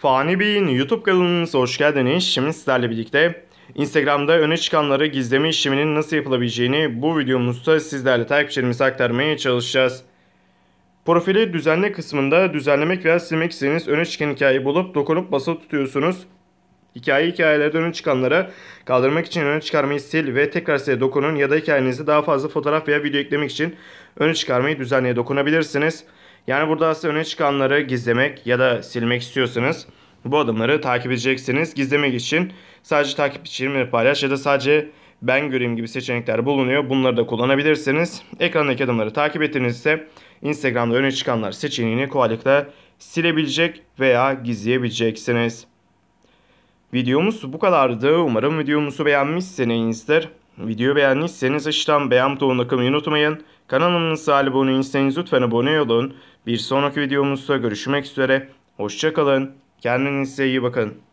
Fani Bey'in YouTube kanalınıza hoş geldiniz. Şimdi sizlerle birlikte Instagram'da öne çıkanları gizleme işleminin nasıl yapılabileceğini bu videomuzda sizlerle takipçilerimize aktarmaya çalışacağız. Profili düzenle kısmında düzenlemek veya silmek istediğiniz öne çıkan hikayeyi bulup dokunup basılı tutuyorsunuz. Hikaye hikayelerde öne çıkanları kaldırmak için öne çıkarmayı sil ve tekrar size dokunun ya da hikayenize daha fazla fotoğraf veya video eklemek için öne çıkarmayı düzenleye dokunabilirsiniz. Yani burada aslında öne çıkanları gizlemek ya da silmek istiyorsanız bu adımları takip edeceksiniz. Gizlemek için sadece takip takipçilerimle paylaş ya da sadece ben göreyim gibi seçenekler bulunuyor. Bunları da kullanabilirsiniz. Ekrandaki adımları takip ettiğinizde Instagram'da öne çıkanlar seçeneğini kolaylıkla silebilecek veya gizleyebileceksiniz. Videomuz bu kadardı. Umarım videomuzu beğenmişsinizdir. Video beğendiyseniz aşağıdan beğen butonuna kalmayı unutmayın. Kanalımıza abone değilseniz lütfen abone olun. Bir sonraki videomuzda görüşmek üzere. Hoşçakalın. Kendinize iyi bakın.